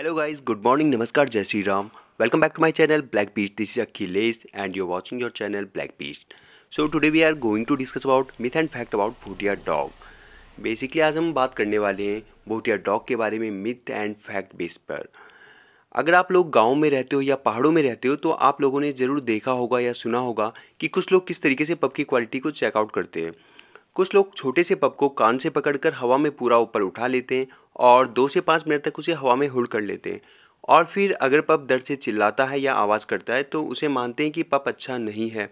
hello guys good morning नमस्कार जय Shri Ram welcome back to my channel black beach this is Akhilesh and you watching your channel black beach so today we are going to discuss about myth and fact about Bhutia dog basically आज हम बात करने वाले हैं Bhutia dog के बारे में myth and fact base पर अगर आप लोग गाँव में रहते हो या पहाड़ों में रहते हो तो आप लोगों ने ज़रूर देखा होगा या सुना होगा कि कुछ लोग किस तरीके से पब की क्वालिटी को चेकआउट करते हैं कुछ लोग छोटे से पब को कान से पकड़कर हवा में पूरा ऊपर उठा लेते हैं और दो से पाँच मिनट तक उसे हवा में हुड़ कर लेते हैं और फिर अगर पप दर्द से चिल्लाता है या आवाज़ करता है तो उसे मानते हैं कि पप अच्छा नहीं है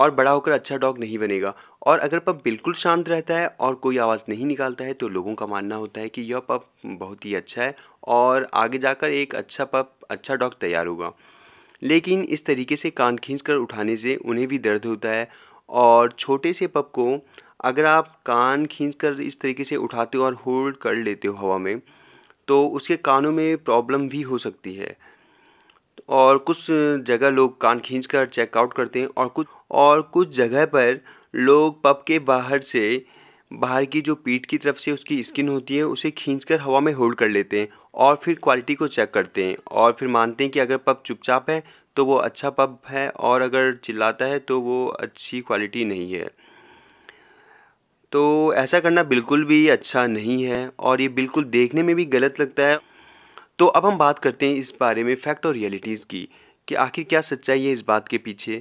और बड़ा होकर अच्छा डॉग नहीं बनेगा और अगर पप बिल्कुल शांत रहता है और कोई आवाज़ नहीं निकालता है तो लोगों का मानना होता है कि यह पप बहुत ही अच्छा है और आगे जाकर एक अच्छा पप अच्छा डॉग तैयार होगा लेकिन इस तरीके से कान खींच कर उठाने से उन्हें भी दर्द होता है और छोटे से पप को अगर आप कान खींच कर इस तरीके से उठाते हो और होल्ड कर लेते हो हवा में तो उसके कानों में प्रॉब्लम भी हो सकती है और कुछ जगह लोग कान खींच कर चेकआउट करते हैं और कुछ और कुछ जगह पर लोग पब के बाहर से बाहर की जो पीठ की तरफ से उसकी स्किन होती है उसे खींच कर हवा में होल्ड कर लेते हैं और फिर क्वालिटी को चेक करते हैं और फिर मानते हैं कि अगर पब चुपचाप है तो वो अच्छा पब है और अगर चिल्लाता है तो वो अच्छी क्वालिटी नहीं है तो ऐसा करना बिल्कुल भी अच्छा नहीं है और ये बिल्कुल देखने में भी गलत लगता है तो अब हम बात करते हैं इस बारे में फैक्ट और रियलिटीज़ की कि आखिर क्या सच्चाई है इस बात के पीछे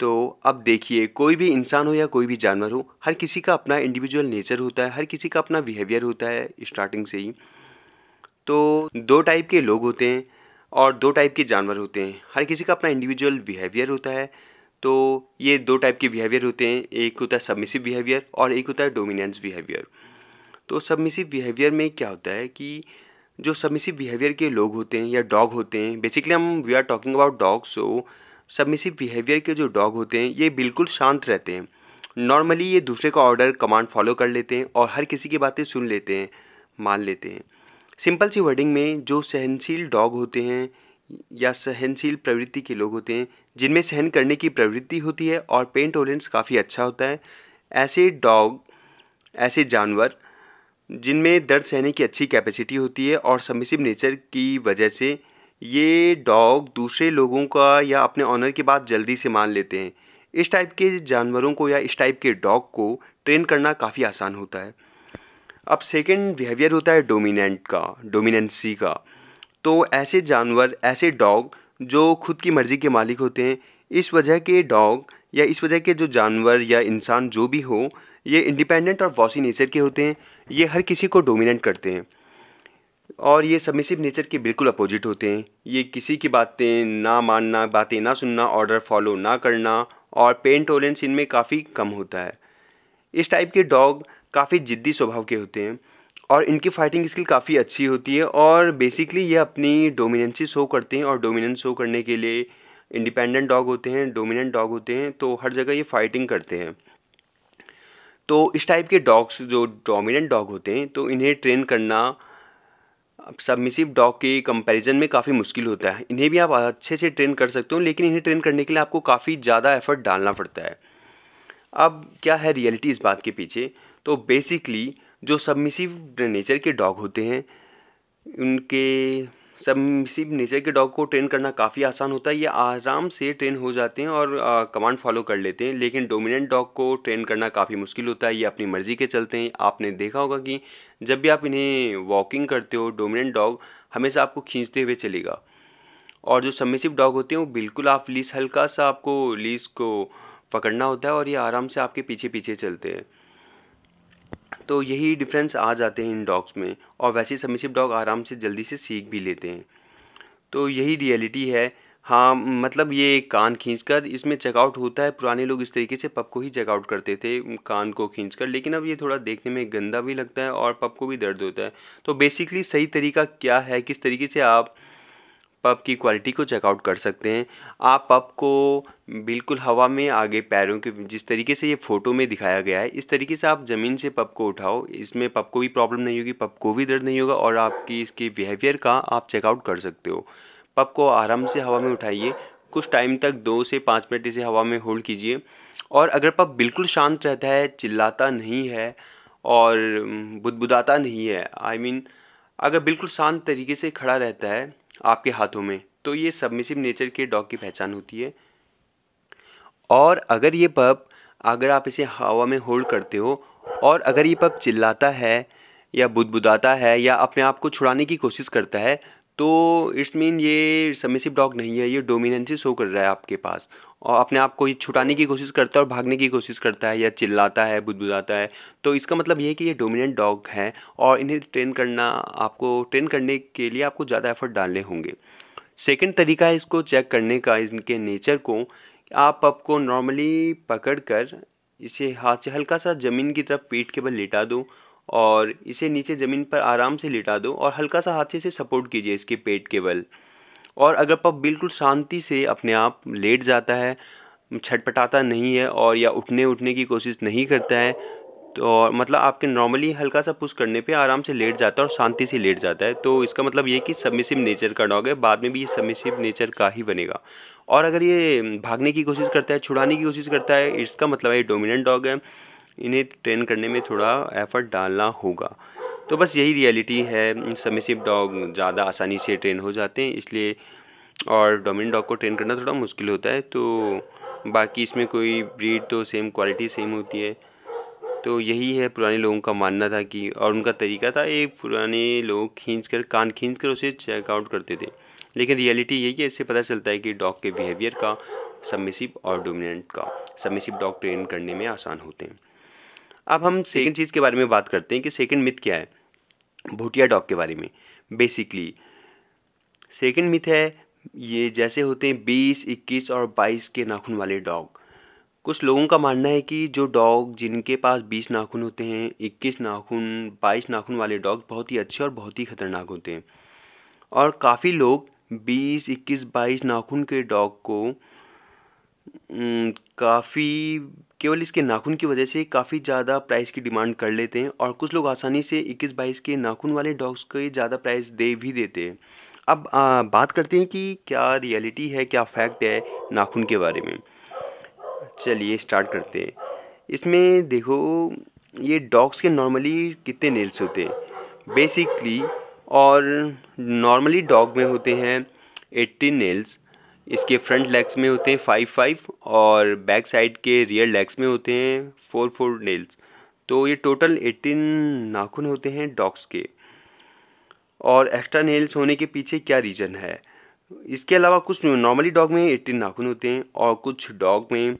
तो अब देखिए कोई भी इंसान हो या कोई भी जानवर हो हर किसी का अपना इंडिविजुअल नेचर होता है हर किसी का अपना बिहेवियर होता है स्टार्टिंग से ही तो दो टाइप के लोग होते हैं और दो टाइप के जानवर होते हैं हर किसी का अपना इंडिविजुअल बिहेवियर होता है तो ये दो टाइप के बिहेवियर होते हैं एक होता है सबमिसिव बिहेवियर और एक होता है डोमिनेंस बिहेवियर तो सबमिसिव बिहेवियर में क्या होता है कि जो सबमिसिव बिहेवियर के लोग होते हैं या डॉग होते हैं बेसिकली हम we are talking about dog so submissive behaviour के जो डॉग होते हैं ये बिल्कुल शांत रहते हैं नॉर्मली ये दूसरे का ऑर्डर कमांड फॉलो कर लेते हैं और हर किसी की बातें सुन लेते हैं मान लेते हैं सिंपल सी वर्डिंग में जो सहनशील डॉग होते हैं या सहनशील प्रवृत्ति के लोग होते हैं जिनमें सहन करने की प्रवृत्ति होती है और पेन टॉलरेंस काफ़ी अच्छा होता है ऐसे डॉग ऐसे जानवर जिनमें दर्द सहने की अच्छी कैपेसिटी होती है और सबमिसिव नेचर की वजह से ये डॉग दूसरे लोगों का या अपने ऑनर की बात जल्दी से मान लेते हैं इस टाइप के जानवरों को या इस टाइप के डॉग को ट्रेन करना काफ़ी आसान होता है अब सेकेंड बिहेवियर होता है डोमिनेंट का डोमिनेंसी का तो ऐसे जानवर ऐसे डॉग जो खुद की मर्ज़ी के मालिक होते हैं इस वजह के डॉग या इस वजह के जो जानवर या इंसान जो भी हो ये इंडिपेंडेंट और वॉसी नेचर के होते हैं ये हर किसी को डोमिनेट करते हैं और ये सबमिसिव नेचर के बिल्कुल अपोजिट होते हैं ये किसी की बातें ना मानना बातें ना सुनना ऑर्डर फॉलो ना करना और पेन टोलेंस इनमें काफ़ी कम होता है इस टाइप के डॉग काफ़ी ज़िद्दी स्वभाव के होते हैं और इनकी फाइटिंग स्किल काफ़ी अच्छी होती है और बेसिकली ये अपनी डोमिनेंसी शो करते हैं और डोमिनेंस शो करने के लिए इंडिपेंडेंट डॉग होते हैं डोमिनेंट डॉग होते हैं तो हर जगह ये फाइटिंग करते हैं तो इस टाइप के डॉग्स जो डोमिनेंट डॉग होते हैं तो इन्हें ट्रेन करना सबमिसिव डॉग के कंपैरिजन में काफ़ी मुश्किल होता है इन्हें भी आप अच्छे से ट्रेन कर सकते हो लेकिन इन्हें ट्रेन करने के लिए आपको काफ़ी ज़्यादा एफर्ट डालना पड़ता है अब क्या है रियलिटी इस बात के पीछे तो बेसिकली जो सबमिसिव नेचर के डॉग होते हैं उनके सबमिसिव नेचर के डॉग को ट्रेन करना काफ़ी आसान होता है ये आराम से ट्रेन हो जाते हैं और कमांड फॉलो कर लेते हैं लेकिन डोमिनेंट डॉग को ट्रेन करना काफ़ी मुश्किल होता है ये अपनी मर्ज़ी के चलते हैं आपने देखा होगा कि जब भी आप इन्हें वॉकिंग करते हो डोमिनेंट डॉग हमेशा आपको खींचते हुए चलेगा और जो सबमिसिव डॉग होते हैं वो बिल्कुल आप लीस हल्का सा आपको लीस को पकड़ना होता है और ये आराम से आपके पीछे पीछे चलते हैं तो यही डिफरेंस आ जाते हैं इन डॉग्स में और वैसे सबमिसिव डॉग आराम से जल्दी से सीख भी लेते हैं तो यही रियलिटी है हाँ मतलब ये कान खींच कर इसमें चेकआउट होता है पुराने लोग इस तरीके से पप को ही चेकआउट करते थे कान को खींच कर लेकिन अब ये थोड़ा देखने में गंदा भी लगता है और पप को भी दर्द होता है तो बेसिकली सही तरीका क्या है किस तरीके से आप पब की क्वालिटी को चेकआउट कर सकते हैं आप पब को बिल्कुल हवा में आगे पैरों के जिस तरीके से ये फ़ोटो में दिखाया गया है इस तरीके से आप ज़मीन से पब को उठाओ इसमें पब को भी प्रॉब्लम नहीं होगी पब को भी दर्द नहीं होगा और आपकी इसके बिहेवियर का आप चेकआउट कर सकते हो पब को आराम से हवा में उठाइए कुछ टाइम तक दो से पाँच मिनट इसे हवा में होल्ड कीजिए और अगर पब बिल्कुल शांत रहता है चिल्लाता नहीं है और बुदबुदाता नहीं है आई I मीन mean, अगर बिल्कुल शांत तरीके से खड़ा रहता है आपके हाथों में तो ये सबमिसिव नेचर के डॉग की पहचान होती है और अगर ये पब अगर आप इसे हवा में होल्ड करते हो और अगर ये पब चिल्लाता है या बुदबुदाता है या अपने आप को छुड़ाने की कोशिश करता है तो इट्स मीन ये सबमिसिव डॉग नहीं है ये डोमिनेंसी शो कर रहा है आपके पास और अपने आप को ये छुटाने की कोशिश करता है और भागने की कोशिश करता है या चिल्लाता है बुदबुदाता है तो इसका मतलब ये है कि ये डोमिनेंट डॉग है और इन्हें ट्रेन करना आपको ट्रेन करने के लिए आपको ज़्यादा एफर्ट डालने होंगे सेकेंड तरीका है इसको चेक करने का इनके नेचर को आप आपको नॉर्मली पकड़ कर इसे हाथ से हल्का सा ज़मीन की तरफ पीठ के बल लेटा दो और इसे नीचे ज़मीन पर आराम से लेटा दो और हल्का सा हाथ से इसे सपोर्ट कीजिए इसके पेट के बल और अगर पप बिल्कुल शांति से अपने आप लेट जाता है छटपटाता नहीं है और या उठने उठने की कोशिश नहीं करता है तो मतलब आपके नॉर्मली हल्का सा पुश करने पे आराम से लेट जाता है और शांति से लेट जाता है तो इसका मतलब ये कि सबमिसिव नेचर का डॉग है बाद में भी ये सबमिसिव नेचर का ही बनेगा और अगर ये भागने की कोशिश करता है छुड़ाने की कोशिश करता है इसका मतलब ये डोमिनेंट डॉग है इन्हें ट्रेन करने में थोड़ा एफर्ट डालना होगा तो बस यही रियलिटी है सबमिसिव डॉग ज़्यादा आसानी से ट्रेन हो जाते हैं इसलिए और डोमिन डॉग को ट्रेन करना थोड़ा मुश्किल होता है तो बाकी इसमें कोई ब्रीड तो सेम क्वालिटी सेम होती है तो यही है पुराने लोगों का मानना था कि और उनका तरीका था ये पुराने लोग खींच कर कान खींच कर उसे चेकआउट करते थे लेकिन रियलिटी यही है इससे पता चलता है कि डॉग के बिहेवियर का सबमिसिव और डोमिनेंट का सबमिसिव डॉग ट्रेन करने में आसान होते हैं अब हम सेकंड चीज़ के बारे में बात करते हैं कि सेकंड मिथ क्या है भूटिया डॉग के बारे में बेसिकली सेकेंड मिथ है ये जैसे होते हैं बीस इक्कीस और बाईस के नाखून वाले डॉग कुछ लोगों का मानना है कि जो डॉग जिनके पास बीस नाखून होते हैं इक्कीस नाखून बाईस नाखून वाले डॉग बहुत ही अच्छे और बहुत ही ख़तरनाक होते हैं और काफ़ी लोग बीस इक्कीस बाईस नाखून के डॉग को काफ़ी केवल इसके नाखून की वजह से काफ़ी ज़्यादा प्राइस की डिमांड कर लेते हैं और कुछ लोग आसानी से इक्कीस बाईस के नाखून वाले डॉग्स को ज़्यादा प्राइस दे भी देते हैं अब आ, बात करते हैं कि क्या रियलिटी है क्या फैक्ट है नाखून के बारे में चलिए स्टार्ट करते हैं इसमें देखो ये डॉग्स के नॉर्मली कितने नेल्स होते हैं बेसिकली और नॉर्मली डॉग में होते हैं एट्टी नेल्स इसके फ्रंट लेग्स में होते हैं फाइव फाइव और बैक साइड के रियर लेग्स में होते हैं फोर फोर नेल्स तो ये टोटल एटीन नाखून होते हैं डॉग्स के और एक्स्ट्रा नेल्स होने के पीछे क्या रीज़न है इसके अलावा कुछ नॉर्मली डॉग में एट्टीन नाखून होते हैं और कुछ डॉग में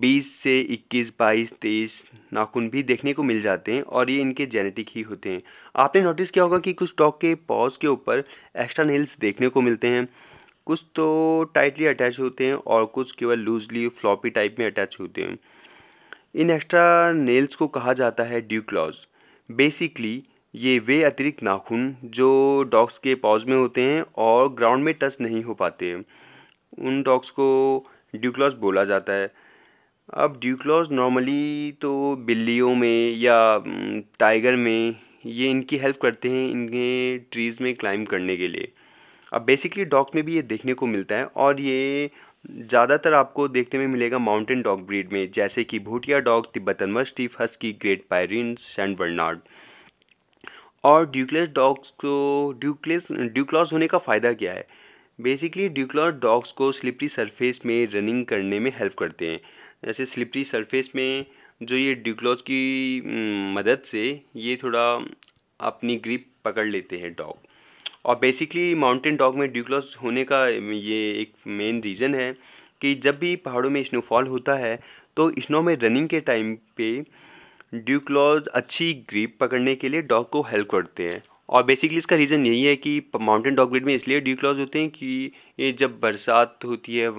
बीस से इक्कीस बाईस तेईस नाखून भी देखने को मिल जाते हैं और ये इनके जेनेटिक ही होते हैं आपने नोटिस किया होगा कि कुछ डॉग के पॉज के ऊपर एक्स्ट्रा नेल्स देखने को मिलते हैं कुछ तो टाइटली अटैच होते हैं और कुछ केवल लूजली फ्लॉपी टाइप में अटैच होते हैं इन एक्स्ट्रा नेल्स को कहा जाता है ड्यू क्लॉज बेसिकली ये वे अतिरिक्त नाखून जो डॉग्स के पॉज में होते हैं और ग्राउंड में टच नहीं हो पाते हैं उन डॉग्स को ड्यूक्लॉज बोला जाता है अब ड्यूक्लॉज नॉर्मली तो बिल्लियों में या टाइगर में ये इनकी हेल्प करते हैं इनके ट्रीज़ में क्लाइंब करने के लिए अब बेसिकली डॉग्स में भी ये देखने को मिलता है और ये ज़्यादातर आपको देखने में मिलेगा माउंटेन डॉग ब्रीड में जैसे कि Bhutia dog Tibetan mastiff husky great Pyrenees Saint Bernard और ड्यूकलेस डॉग्स को ड्यूकलेस ड्यूक्लॉस होने का फ़ायदा क्या है बेसिकली ड्यूक्लॉस डॉग्स को स्लिपरी सरफेस में रनिंग करने में हेल्प करते हैं जैसे स्लिपरी सरफेस में जो ये ड्यूक्लॉज की मदद से ये थोड़ा अपनी ग्रिप पकड़ लेते हैं डॉग और बेसिकली माउंटेन डॉग में ड्यूक्लॉस होने का ये एक मेन रीज़न है कि जब भी पहाड़ों में स्नोफॉल होता है तो स्नो में रनिंग के टाइम पे ड्यूक्लॉज अच्छी ग्रिप पकड़ने के लिए डॉग को हेल्प करते हैं और बेसिकली इसका रीज़न यही है कि माउंटेन डॉग ब्रीड में इसलिए ड्यूक्लॉज होते हैं कि ये जब बरसात होती है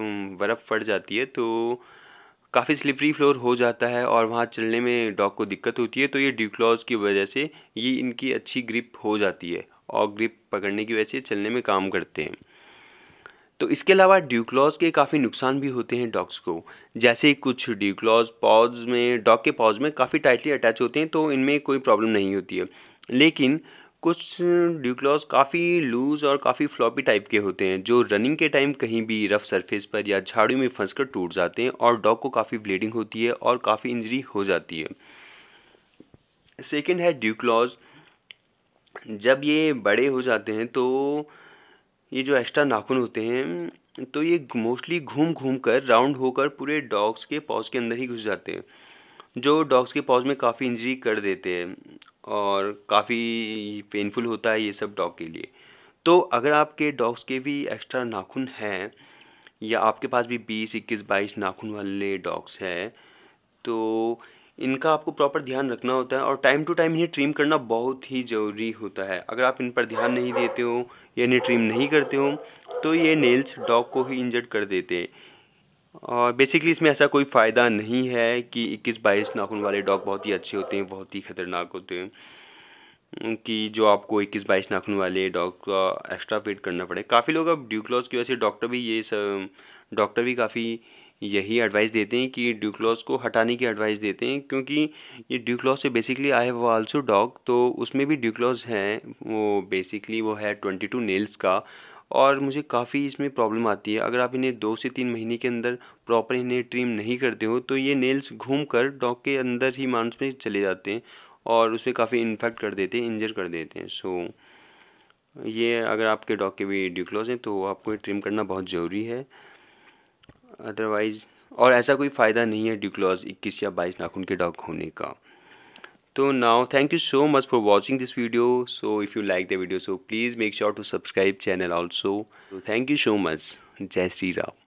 बर्फ़ पड़ जाती है तो काफ़ी स्लिपरी फ्लोर हो जाता है और वहाँ चलने में डॉग को दिक्कत होती है तो ये ड्यूक्लॉज की वजह से ये इनकी अच्छी ग्रिप हो जाती है और ग्रिप पकड़ने की वजह से चलने में काम करते हैं तो इसके अलावा ड्यूक्लॉज के काफ़ी नुकसान भी होते हैं डॉग्स को जैसे कुछ ड्यूक्लॉज पॉज में डॉग के पॉज में काफ़ी टाइटली अटैच होते हैं तो इनमें कोई प्रॉब्लम नहीं होती है लेकिन कुछ ड्यूक्लॉज काफ़ी लूज़ और काफ़ी फ्लॉपी टाइप के होते हैं जो रनिंग के टाइम कहीं भी रफ सरफेस पर या झाड़ियों में फंस टूट जाते हैं और डॉग को काफ़ी ब्लीडिंग होती है और काफ़ी इंजरी हो जाती है सेकेंड है ड्यूक्लॉज जब ये बड़े हो जाते हैं तो ये जो एक्स्ट्रा नाखून होते हैं तो ये मोस्टली घूम घूम कर राउंड होकर पूरे डॉग्स के पॉज के अंदर ही घुस जाते हैं जो डॉग्स के पॉज में काफ़ी इंजरी कर देते हैं और काफ़ी पेनफुल होता है ये सब डॉग के लिए तो अगर आपके डॉग्स के भी एक्स्ट्रा नाखून हैं या आपके पास भी बीस इक्कीस बाईस नाखून वाले डॉग्स हैं तो इनका आपको प्रॉपर ध्यान रखना होता है और टाइम टू टाइम इन्हें ट्रिम करना बहुत ही ज़रूरी होता है अगर आप इन पर ध्यान नहीं देते हो या इन्हें ट्रिम नहीं करते हो तो ये नेल्स डॉग को ही इंजर्ड कर देते हैं और बेसिकली इसमें ऐसा कोई फ़ायदा नहीं है कि इक्कीस बाईस नाखून वाले डॉग बहुत ही अच्छे होते हैं बहुत ही ख़तरनाक होते हैं कि जो आपको इक्कीस बाईस नाखून वाले डॉग का एक्स्ट्रा वेट करना पड़े काफ़ी लोग अब ड्यूक्लॉज की वजह से डॉक्टर भी ये सब डॉक्टर भी काफ़ी यही एडवाइस देते हैं कि ड्यूक्लॉस को हटाने की एडवाइस देते हैं क्योंकि ये ड्यूक्लॉस से basically I have also dog तो उसमें भी ड्यूक्लॉस हैं वो बेसिकली वो है ट्वेंटी टू नेल्स का और मुझे काफ़ी इसमें प्रॉब्लम आती है अगर आप इन्हें दो से तीन महीने के अंदर प्रॉपर इन्हें ट्रिम नहीं करते हो तो ये नेल्स घूम कर डॉग के अंदर ही मानस में चले जाते हैं और उसे काफ़ी इन्फेक्ट कर देते हैं इंजर कर देते हैं सो ये अगर आपके डॉग के भी ड्यूक्लॉस हैं तो आपको ट्रिम करना बहुत ज़रूरी है अदरवाइज़ और ऐसा कोई फ़ायदा नहीं है ड्यूक्लॉज इक्कीस या बाईस नाखून के डॉग होने का तो now thank you so much for watching this video so if you like the video so please make sure to subscribe channel also thank you so much जय श्री राम